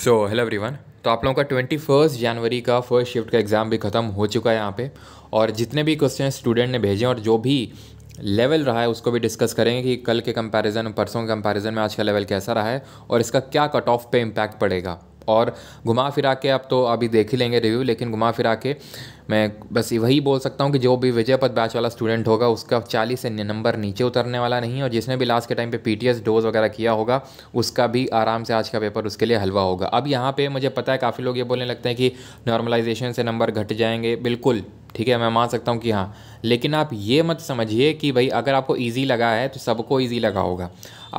so hello everyone तो आप लोगों का ट्वेंटी फर्स्ट जनवरी का फर्स्ट शिफ्ट का एग्ज़ाम भी ख़त्म हो चुका है यहाँ पे और जितने भी क्वेश्चन स्टूडेंट ने भेजे और जो भी लेवल रहा है उसको भी डिस्कस करेंगे कि कल के कंपैरिजन परसों के कंपैरिजन में आज का लेवल कैसा रहा है और इसका क्या कट ऑफ पे इम्पैक्ट पड़ेगा और घुमा फिरा के आप तो अभी देख ही लेंगे रिव्यू लेकिन घुमा फिरा के मैं बस वही बोल सकता हूँ कि जो भी विजय पद बैच वाला स्टूडेंट होगा उसका चालीस से नंबर नीचे उतरने वाला नहीं है और जिसने भी लास्ट के टाइम पे पी डोज वगैरह किया होगा उसका भी आराम से आज का पेपर उसके लिए हलवा होगा अब यहाँ पर मुझे पता है काफ़ी लोग ये बोलने लगते हैं कि नॉर्मलाइजेशन से नंबर घट जाएंगे बिल्कुल ठीक है मैं मान सकता हूँ कि हाँ लेकिन आप ये मत समझिए कि भाई अगर आपको ईजी लगा है तो सबको ईजी लगा होगा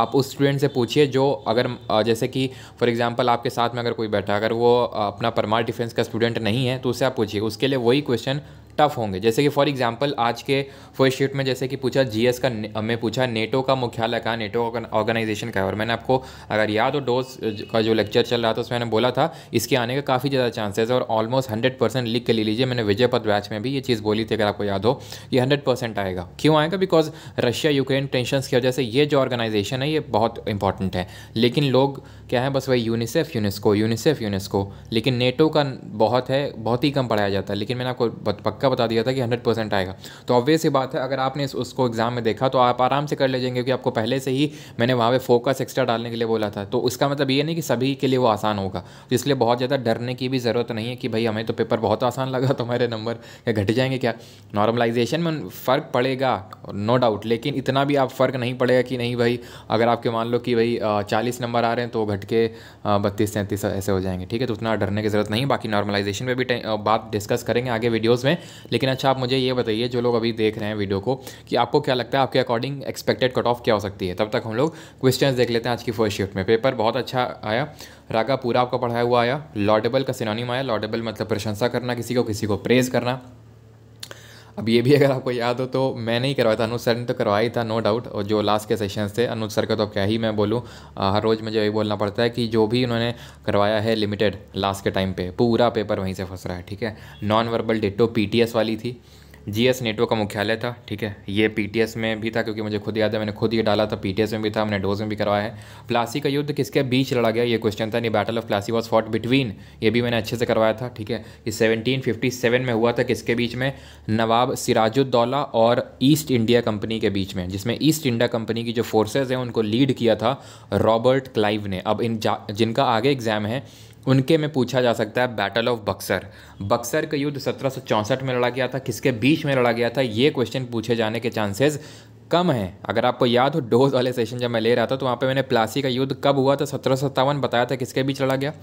आप उस स्टूडेंट से पूछिए जो अगर जैसे कि फॉर एग्जांपल आपके साथ में अगर कोई बैठा अगर वो अपना परमार डिफेंस का स्टूडेंट नहीं है तो उसे आप पूछिए उसके लिए वही क्वेश्चन टफ होंगे जैसे कि फॉर एग्जांपल आज के फर्स्ट शिफ्ट में जैसे कि पूछा जीएस का मैं पूछा नेटो का मुख्यालय कहाँ नेटो ऑर्गेनाइजेशन का है और मैंने आपको अगर याद हो डोज का जो लेक्चर चल रहा था उसमें मैंने बोला था इसके आने का काफ़ी ज़्यादा चांसेस है और ऑलमोस्ट हंड्रेड परसेंट लिख के ले लीजिए मैंने विजय पथ बैच में भी ये चीज़ बोली थी अगर आपको याद हो ये हंड्रेड परसेंट आएगा क्यों आएगा बिकॉज रशिया यूक्रेन टेंशन की वजह से ये जो ऑर्गेनाइजेशन है ये बहुत इंपॉर्टेंट है लेकिन लोग क्या है बस वही यूनिसेफ यूनेस्को यूनिसेफ यूनेस्को लेकिन नेटो का बहुत है बहुत ही कम पढ़ाया जाता है लेकिन मैंने आपको पक्का बता दिया था कि हंड्रेड परसेंट आएगा तो ऑब्वियस ही बात है अगर आपने उसको एग्ज़ाम में देखा तो आप आराम से कर ले जाएंगे क्योंकि आपको पहले से ही मैंने वहाँ पर फोकस एक्स्ट्रा डालने के लिए बोला था तो उसका मतलब ये नहीं कि सभी के लिए वो आसान होगा तो इसलिए बहुत ज़्यादा डरने की भी ज़रूरत नहीं है कि भाई हमें तो पेपर बहुत आसान लगा तो हमारे नंबर या घट जाएंगे क्या नॉर्मलाइजेशन में फ़र्क पड़ेगा नो डाउट लेकिन इतना भी आप फ़र्क नहीं पड़ेगा कि नहीं भाई अगर आपके मान लो कि भाई चालीस नंबर आ रहे हैं तो घट के बत्तीस सैंतीस ऐसे हो जाएंगे ठीक है तो उतना डरने की ज़रूरत नहीं बाकी नॉर्मलाइजेशन पर भी बात डिस्कस करेंगे आगे वीडियोज़ में लेकिन अच्छा आप मुझे ये बताइए जो लोग अभी देख रहे हैं वीडियो को कि आपको क्या लगता है आपके अकॉर्डिंग एक्सपेक्टेड कट ऑफ क्या हो सकती है तब तक हम लोग क्वेश्चन देख लेते हैं आज की फर्स्ट शिफ्ट में पेपर बहुत अच्छा आया रागा पूरा आपका पढ़ाया हुआ आया लॉडेबल का सिनोनिम आया लॉडेबल मतलब प्रशंसा करना किसी को किसी को प्रेज करना अब ये भी अगर आपको याद हो तो मैं नहीं करवाया था अनुज सर ने तो करवाया था नो डाउट और जो लास्ट के सेशन थे अनुज सर का तो क्या ही मैं बोलूँ हर रोज़ मुझे यही बोलना पड़ता है कि जो भी उन्होंने करवाया है लिमिटेड लास्ट के टाइम पे पूरा पेपर वहीं से फंस रहा है ठीक है नॉन वर्बल डेटो पी वाली थी जीएस नेटवर्क का मुख्यालय था ठीक है ये पीटीएस में भी था क्योंकि मुझे खुद याद है मैंने खुद ये डाला था पीटीएस में भी था हमने डोज में भी करवाया है प्लासी का युद्ध किसके बीच लड़ा गया ये क्वेश्चन था नहीं battle of Plassey was fought between ये भी मैंने अच्छे से करवाया था ठीक है ये सेवनटीन में हुआ था किसके बीच में नवाब सिराजुद्दौला और ईस्ट इंडिया कंपनी के बीच में जिसमें ईस्ट इंडिया कंपनी की जो फोर्सेज हैं उनको लीड किया था रॉबर्ट क्लाइव ने अब इन जिनका आगे एग्जाम है उनके में पूछा जा सकता है बैटल ऑफ बक्सर बक्सर का युद्ध सत्रह में लड़ा गया था किसके बीच में लड़ा गया था ये क्वेश्चन पूछे जाने के चांसेस कम है अगर आपको याद हो डोज वाले सेशन जब मैं ले रहा था तो वहाँ पे मैंने प्लासी का युद्ध कब हुआ था सत्रह सत्तावन बताया था किसके बीच लड़ा गया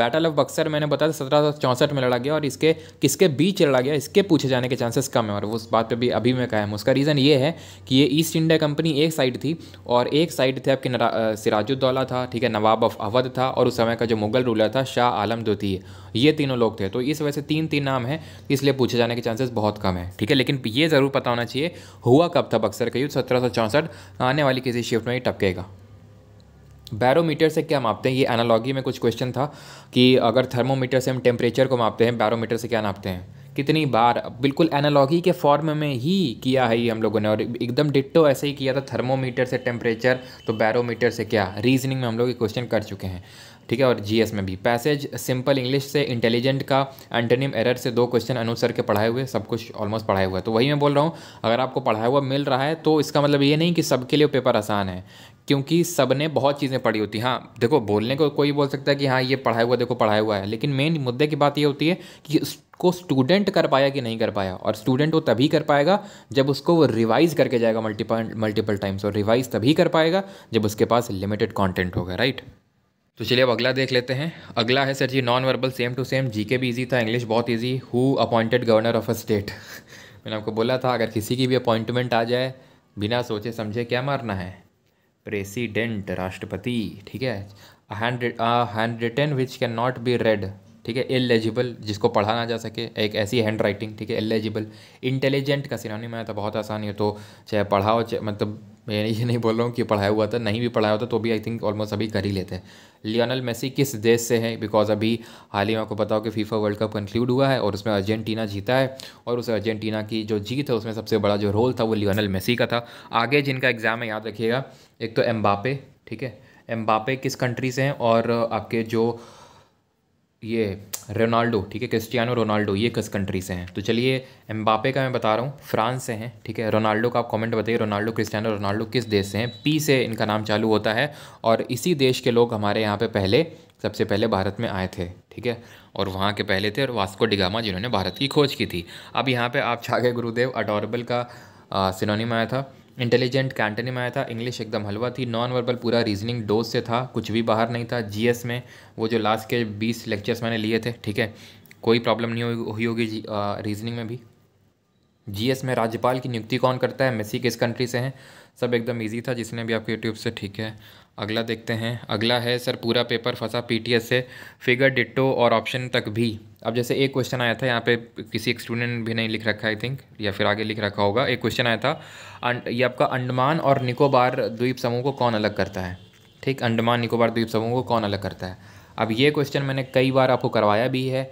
बैटल ऑफ बक्सर मैंने बताया था सत्रह सौ चौंसठ में लड़ा गया और इसके किसके बीच लड़ा गया इसके पूछे जाने के चांसेस कम है और उस बात पर भी अभी मैं कायम उसका रीज़न ये है कि ये ईस्ट इंडिया कंपनी एक साइड थी और एक साइड थे आपके सिराजुद्दौला था ठीक है नवाब ऑफ अवध था और उस समय का जो मुगल रूलर था शाह आलम द्वितीय ये तीनों लोग थे तो इस वजह से तीन तीन नाम है इसलिए पूछे जाने के चांसेस बहुत कम है ठीक है लेकिन ये ज़रूर पता होना चाहिए हुआ कब था बक्सर का युद्ध करीब सत्रह आने वाली किसी शिफ्ट में ही टपकेगा बैरोमीटर से क्या मापते हैं ये एनालॉगी में कुछ क्वेश्चन था कि अगर थर्मोमीटर से हम टेम्परेचर को मापते हैं बैरोमीटर से क्या नापते हैं कितनी बार बिल्कुल एनालॉगी के फॉर्म में ही किया है ये हम लोगों ने और एकदम डिट्टो ऐसे ही किया था थर्मोमीटर से टेम्परेचर तो बैरोमीटर से क्या रीजनिंग में हम लोग ये क्वेश्चन कर चुके हैं ठीक है और जीएस में भी पैसेज सिंपल इंग्लिश से इंटेलिजेंट का एंटनिम एरर से दो क्वेश्चन अनुसर के पढ़ाए हुए सब कुछ ऑलमोस्ट पढ़ाया हुआ है तो वही मैं बोल रहा हूँ अगर आपको पढ़ाया हुआ मिल रहा है तो इसका मतलब ये नहीं कि सबके लिए पेपर आसान है क्योंकि सब ने बहुत चीज़ें पढ़ी होती हैं हाँ देखो बोलने को कोई बोल सकता है कि हाँ ये पढ़ाया हुआ देखो पढ़ाया हुआ है लेकिन मेन मुद्दे की बात ये होती है कि उसको स्टूडेंट कर पाया कि नहीं कर पाया और स्टूडेंट वो तभी कर पाएगा जब उसको वो रिवाइज करके जाएगा मल्टीपल मल्टीपल टाइम्स और रिवाइज तभी कर पाएगा जब उसके पास लिमिटेड कॉन्टेंट होगा राइट तो चलिए अब अगला देख लेते हैं अगला है sir ji non verbal same to same GK भी इजी था इंग्लिश बहुत easy who appointed governor of a state मैंने आपको बोला था अगर किसी की भी अपॉइंटमेंट आ जाए बिना सोचे समझे क्या मारना है प्रेसिडेंट राष्ट्रपति ठीक है hand written which can not be read ठीक है एलिजिबल जिसको पढ़ा ना जा सके एक ऐसी हैंड राइटिंग ठीक है एलिजिबल इंटेलिजेंट का सिनोनिम है तो बहुत आसानी है तो चाहे पढ़ाओ चाहे मतलब मैं ये नहीं बोल रहा हूँ कि पढ़ाया हुआ था नहीं भी पढ़ाया होता तो भी आई थिंक ऑलमोस्ट अभी कर ही लेते हैं लियोनल मेसी किस देश से है बिकॉज अभी हाल ही में आपको बताओ कि फीफा वर्ल्ड कप कंक्लूड हुआ है और उसमें अर्जेंटीना जीता है और उस अर्जेंटीना की जो जीत है उसमें सबसे बड़ा जो रोल था वो लियोनल मेसी का था आगे जिनका एग्ज़ाम है याद रखिएगा एक तो एम्बापे ठीक है एम्बापे किस कंट्री से हैं और आपके जो ये रोनाल्डो ठीक है क्रिस्टियानो रोनाल्डो ये किस कंट्री से हैं तो चलिए एम्बापे का मैं बता रहा हूँ फ्रांस से हैं ठीक है रोनाल्डो का आप कमेंट बताइए रोनाल्डो क्रिस्टियानो रोनाल्डो किस देश से हैं पी से इनका नाम चालू होता है और इसी देश के लोग हमारे यहाँ पे पहले सबसे पहले भारत में आए थे ठीक है और वहाँ के पहले थे और वास्को डिगामा जिन्होंने भारत की खोज की थी अब यहाँ पर आप छागे गुरुदेव अडोरबल का सिनोनिम आया था इंटेलिजेंट कैंटनी में आया था इंग्लिश एकदम हलवा थी नॉन वर्बल पूरा रीजनिंग डोज से था कुछ भी बाहर नहीं था जीएस में वो जो लास्ट के बीस लेक्चर्स मैंने लिए थे ठीक है कोई प्रॉब्लम नहीं हुई होगी रीजनिंग में भी जीएस में राज्यपाल की नियुक्ति कौन करता है मेसी किस कंट्री से हैं सब एकदम ईजी था जिसने भी आपके यूट्यूब से ठीक है अगला देखते हैं अगला है सर पूरा पेपर फंसा पीटीएस से फिगर डिटो और ऑप्शन तक भी अब जैसे एक क्वेश्चन आया था यहाँ पे किसी एक स्टूडेंट भी नहीं लिख रखा आई थिंक या फिर आगे लिख रखा होगा एक क्वेश्चन आया था अं, ये आपका अंडमान और निकोबार द्वीप समूह को कौन अलग करता है ठीक अंडमान निकोबार द्वीप समूह को कौन अलग करता है अब ये क्वेश्चन मैंने कई बार आपको करवाया भी है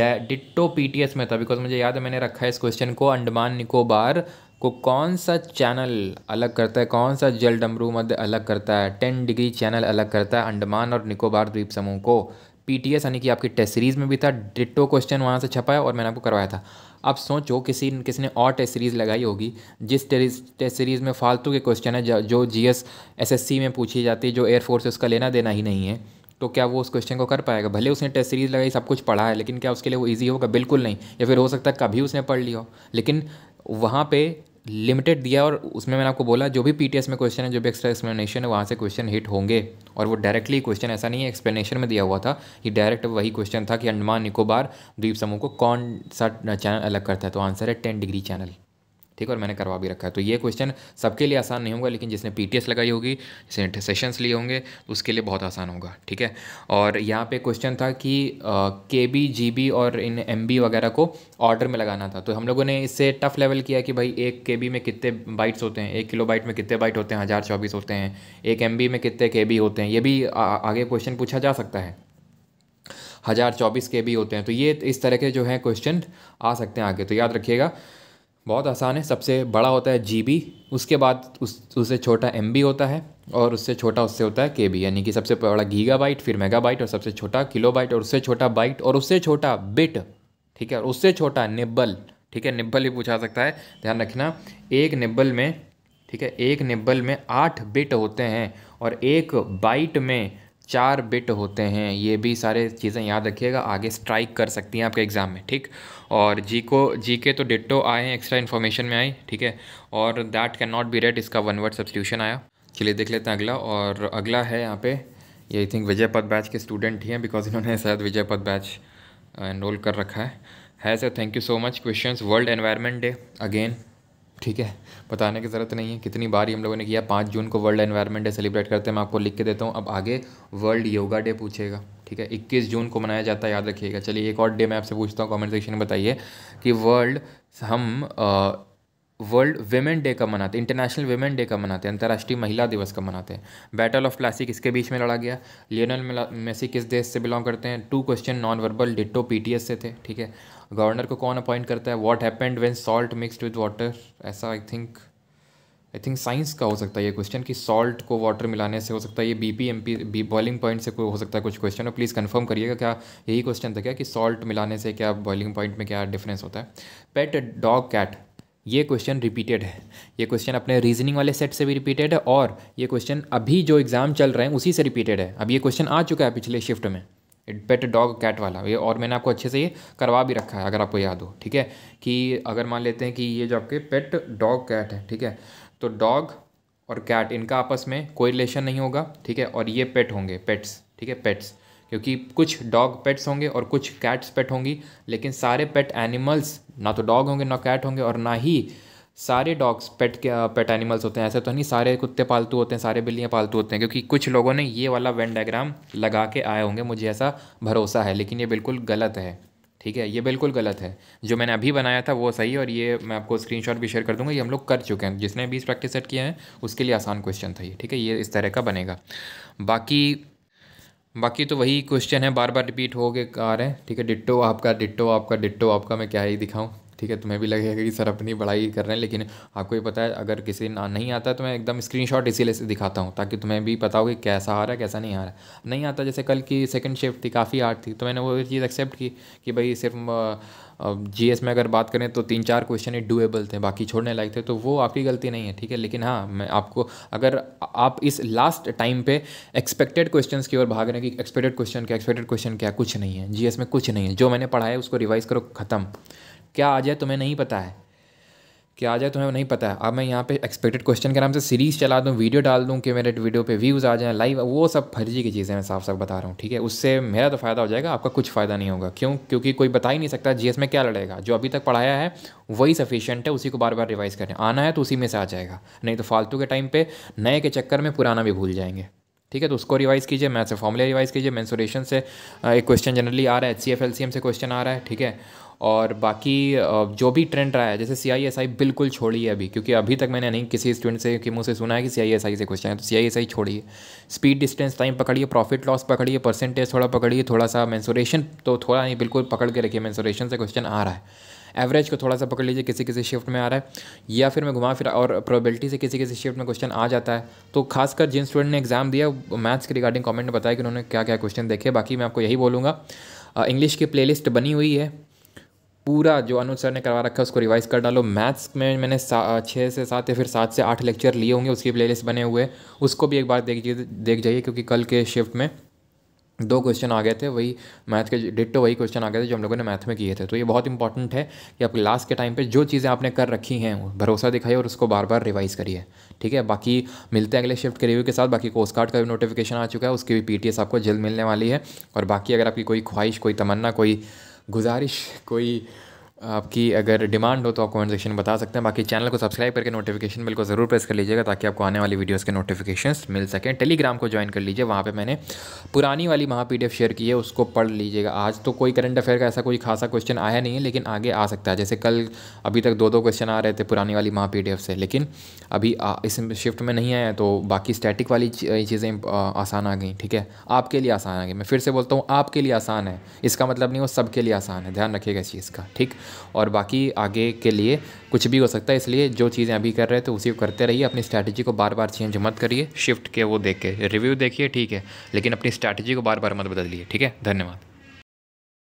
डिट्टो पी में था बिकॉज मुझे याद है मैंने रखा है इस क्वेश्चन को अंडमान निकोबार को कौन सा चैनल अलग करता है कौन सा जल डमरू मध्य अलग करता है टेन डिग्री चैनल अलग करता है अंडमान और निकोबार द्वीप समूह को पी टी एस यानी कि आपकी टेस्ट सीरीज़ में भी था डिटो क्वेश्चन वहाँ से छपा है और मैंने आपको करवाया था अब सोचो किसी किसी ने और टेस्ट सीरीज़ लगाई होगी जिस टेस्ट सीरीज़ में फालतू के क्वेश्चन है जो G S S S C में पूछी जाती है जो एयरफोर्स से उसका लेना देना ही नहीं है तो क्या वो उस क्वेश्चन को कर पाएगा भले उसने टेस्ट सीरीज़ लगाई सब कुछ पढ़ा है लेकिन क्या उसके लिए वो ईजी होगा बिल्कुल नहीं या फिर हो सकता है कभी उसने पढ़ लिया हो लेकिन वहाँ पे लिमिटेड दिया और उसमें मैंने आपको बोला जो भी पीटीएस में क्वेश्चन है जो भी एक्स्ट्रा एक्सप्लेनेशन है वहाँ से क्वेश्चन हिट होंगे और वो डायरेक्टली क्वेश्चन ऐसा नहीं है एक्सप्लेनेशन में दिया हुआ था ये डायरेक्ट वही क्वेश्चन था कि अंडमान निकोबार द्वीप समूह को कौन सा चैनल अलग करता है तो आंसर है टेन डिग्री चैनल ठीक है और मैंने करवा भी रखा है तो ये क्वेश्चन सबके लिए आसान नहीं होगा लेकिन जिसने पी लगाई होगी जिसने सेशंस लिए होंगे तो उसके लिए बहुत आसान होगा ठीक है और यहाँ पे क्वेश्चन था कि के बी जी बी और इन एम बी वगैरह को ऑर्डर में लगाना था तो हम लोगों ने इससे टफ लेवल किया कि भाई एक के बी में कितने बाइट्स होते हैं एक किलो बाइट में कितने बाइट होते हैं हज़ार चौबीस होते हैं एक एम बी में कितने के बी होते हैं ये भी आ, आगे क्वेश्चन पूछा जा सकता है हज़ार चौबीस के बी होते हैं तो ये इस तरह के जो है क्वेश्चन आ सकते हैं आगे तो याद रखिएगा बहुत आसान है सबसे बड़ा होता है जी उसके बाद उस उससे छोटा एम होता है और उससे छोटा उससे होता है के यानी कि सबसे बड़ा गीगा बाइट फिर मेगा बाइट और सबसे छोटा किलो बाइट और उससे छोटा बाइट और उससे छोटा बिट ठीक है और उससे छोटा निब्बल ठीक है निब्बल भी पूछा सकता है ध्यान रखना एक निब्बल में ठीक है एक निब्बल में आठ बिट होते हैं और एक बाइट में चार बिट होते हैं ये भी सारे चीज़ें याद रखिएगा आगे स्ट्राइक कर सकती हैं आपके एग्ज़ाम में ठीक और जी को जी के तो डिट्टो आए हैं एक्स्ट्रा इन्फॉर्मेशन में आई ठीक है और that can not be read इसका वन वर्ड सब्सिट्यूशन आया चलिए देख लेते हैं अगला और अगला है यहाँ पे ये आई थिंक विजय पद बैच के स्टूडेंट ही हैं बिकॉज इन्होंने शायद विजय पद बैच एनरोल uh, कर रखा है है sir thank you so much question world environment day again ठीक है बताने की ज़रूरत नहीं है कितनी बार हम लोगों ने किया पाँच जून को वर्ल्ड एनवायरमेंट डे सेलिब्रेट करते हैं मैं आपको लिख के देता हूँ अब आगे वर्ल्ड योगा डे पूछेगा ठीक है 21 जून को मनाया जाता है याद रखिएगा चलिए एक और डे मैं आपसे पूछता हूँ कमेंट सेक्शन में बताइए कि वर्ल्ड हम वर्ल्ड वेमेन डे कब मनाते हैं इंटरनेशनल वेमेन डे कब मनाते हैं अंतर्राष्ट्रीय महिला दिवस कब मनाते हैं बैटल ऑफ प्लासिक इसके बीच में लड़ा गया लियोनल मेसी किस देश से बिलोंग करते हैं two question non verbal ditto पीटीएस से थे ठीक है गवर्नर को कौन अपॉइंट करता है what happened when salt mixed with water ऐसा I think I think science का हो सकता है ये क्वेश्चन कि सॉल्ट को वाटर मिलाने से हो सकता है ये B P M P B boiling point से कोई हो सकता है कुछ क्वेश्चन और प्लीज़ कंफर्म करिएगा क्या यही क्वेश्चन था क्या कि सॉल्ट मिलाने से क्या बॉइलिंग पॉइंट में क्या डिफरेंस होता है पेट डॉग कैट ये क्वेश्चन रिपीटेड है ये क्वेश्चन अपने रीजनिंग वाले सेट से भी रिपीटेड है और ये क्वेश्चन अभी जो एग्ज़ाम चल रहे हैं उसी से रिपीटेड है अब ये क्वेश्चन आ चुका है पिछले शिफ्ट में पेट डॉग कैट वाला ये और मैंने आपको अच्छे से ये करवा भी रखा है अगर आपको याद हो ठीक है कि अगर मान लेते हैं कि ये जो आपके पेट डॉग कैट है ठीक है तो डॉग और कैट इनका आपस में कोई रिलेशन नहीं होगा ठीक है और ये पेट होंगे पेट्स ठीक है पेट्स क्योंकि कुछ डॉग पेट्स होंगे और कुछ कैट्स पेट होंगी लेकिन सारे पेट एनिमल्स ना तो डॉग होंगे ना कैट होंगे और ना ही सारे डॉग्स पेट के पेट एनिमल्स होते हैं ऐसे तो नहीं सारे कुत्ते पालतू होते हैं सारे बिल्लियाँ पालतू होते हैं क्योंकि कुछ लोगों ने ये वाला वेन डायग्राम लगा के आए होंगे मुझे ऐसा भरोसा है लेकिन ये बिल्कुल गलत है ठीक है ये बिल्कुल गलत है जो मैंने अभी बनाया था वो सही और ये मैं आपको स्क्रीनशॉट भी शेयर कर दूंगा ये हम लोग कर चुके हैं जिसने भी प्रैक्टिस सेट किए हैं उसके लिए आसान क्वेश्चन था ये ठीक है ये इस तरह का बनेगा बाकी बाकी तो वही क्वेश्चन है बार बार रिपीट हो गए आ रहे हैं ठीक है डिट्टो आपका डिट्टो आपका डिट्टो आपका मैं क्या ही दिखाऊँ ठीक है तुम्हें भी लगेगा कि सर अपनी पढ़ाई कर रहे हैं लेकिन आपको ये पता है अगर किसी ना नहीं आता तो मैं एकदम स्क्रीनशॉट इसीलिए से दिखाता हूँ ताकि तुम्हें भी पता हो कि कैसा आ रहा है कैसा नहीं आ रहा है नहीं आता जैसे कल की सेकंड शिफ्ट थी काफ़ी आर्ट थी तो मैंने वो चीज़ एक्सेप्ट की कि भाई सिर्फ जी में अगर बात करें तो तीन चार क्वेश्चन ही डूएबल थे बाकी छोड़ने लायक थे तो वो आपकी गलती नहीं है ठीक है लेकिन हाँ मैं आपको अगर आप इस लास्ट टाइम पे एक्सपेक्टेड क्वेश्चन की ओर भाग रहे हैं कि एक्सपेक्टेड क्वेश्चन क्या एक्सपेक्टेड क्वेश्चन क्या कुछ नहीं है जी में कुछ नहीं है जो मैंने पढ़ा है उसको रिवाइज़ करो खत्म क्या आ जाए तुम्हें नहीं पता है क्या आ जाए तुम्हें नहीं पता है अब मैं यहाँ पे एक्सपेक्टेड क्वेश्चन के नाम से सीरीज़ चला दूँ वीडियो डाल दूँ कि मेरे वीडियो पे व्यूज़ आ जाएँ लाइव वो सब फर्जी की चीज़ें मैं साफ साफ बता रहा हूँ ठीक है उससे मेरा तो फ़ायदा हो जाएगा आपका कुछ फ़ायदा नहीं होगा क्यों क्योंकि कोई बता ही नहीं सकता जी में क्या लड़ेगा जो अभी तक पढ़ाया है वही सफिशियंट है उसी को बार बार रिवाइज़ करें आना है तो उसी में से आ जाएगा नहीं तो फालतू के टाइम पर नए के चक्कर में पुराना भी भूल जाएंगे ठीक है तो उसको रिवाइज़ कीजिए मैथ से फॉर्मूले रिवाइज़ कीजिए मैंसोरेशन से एक क्वेश्चन जनरली आ रहा है C F L C M से क्वेश्चन आ रहा है ठीक है और बाकी जो भी ट्रेंड रहा है जैसे सी आई एस आई बिल्कुल छोड़ी है अभी क्योंकि अभी तक मैंने नहीं किसी स्टूडेंट से कि मुँह सुना है कि सी आई एस आई से क्वेश्चन है तो सी आई एस आई छोड़िए स्पीड डिस्टेंस टाइम पकड़िए प्रॉफिट लॉस पकड़िए परसेंटेज थोड़ा पकड़िए थोड़ा सा मैंसोरेशन तो थोड़ा नहीं बिल्कुल पकड़ के रखिए मैंसोरेशन से क्वेश्चन आ रहा है एवरेज को थोड़ा सा पकड़ लीजिए किसी किसी शिफ्ट में आ रहा है या फिर मैं घुमा फिर और प्रोबेबिलिटी से किसी किसी शिफ्ट में क्वेश्चन आ जाता है तो खासकर जिन स्टूडेंट ने एग्ज़ाम दिया मैथ्स के रिगार्डिंग कमेंट बताया कि उन्होंने क्या क्या क्वेश्चन देखे बाकी मैं आपको यही बोलूँगा इंग्लिश की प्लेलिस्ट बनी हुई है पूरा जो अनुज सर ने करवा रखा है उसको रिवाइज कर डालो मैथ्स में मैंने छः से सात या फिर सात से आठ लेक्चर लिए होंगे उसकी प्लेलिस्ट बने हुए उसको भी एक बार देख देख जाइए क्योंकि कल के शिफ्ट में दो क्वेश्चन आ गए थे वही मैथ के डिटो तो वही क्वेश्चन आ गए थे जो हम लोगों ने मैथ में किए थे तो ये बहुत इंपॉर्टेंट है कि आप लास्ट के टाइम पे जो चीज़ें आपने कर रखी हैं भरोसा दिखाइए और उसको बार बार रिवाइज करिए ठीक है बाकी मिलते हैं अगले शिफ्ट के रिव्यू के साथ बाकी कोस्ट कार्ड का भी नोटिफिकेशन आ चुका है उसकी भी पी आपको जल्द मिलने वाली है और बाकी अगर आपकी कोई ख्वाहिश कोई तमन्ना कोई गुजारिश कोई आपकी अगर डिमांड हो तो आप कमेंट सेक्शन में बता सकते हैं बाकी चैनल को सब्सक्राइब करके नोटिफिकेशन बिल को ज़रूर प्रेस कर लीजिएगा ताकि आपको आने वाली वीडियोस के नोटिफिकेशन मिल सकें टेलीग्राम को ज्वाइन कर लीजिए वहाँ पे मैंने पुरानी वाली महा पी शेयर की है उसको पढ़ लीजिएगा आज तो कोई करंट अफेयर का ऐसा कोई खासा क्वेश्चन आया नहीं है लेकिन आगे आ सकता है जैसे कल अभी तक दो दो क्वेश्चन आ रहे थे पुरानी वाली वहाँ पी से लेकिन अभी इस शिफ्ट में नहीं आया तो बाकी स्टैटिक वाली चीज़ें आसान आ गई ठीक है आपके लिए आसान आ गई मैं फिर से बोलता हूँ आपके लिए आसान है इसका मतलब नहीं वो सबके लिए आसान है ध्यान रखिएगा इस चीज़ का ठीक और बाकी आगे के लिए कुछ भी हो सकता है इसलिए जो चीज़ें अभी कर रहे थे तो उसी को करते रहिए अपनी स्ट्रैटेजी को बार बार चेंज मत करिए शिफ्ट के वो देख के रिव्यू देखिए ठीक है लेकिन अपनी स्ट्रैटेजी को बार बार मत बदलिए ठीक है धन्यवाद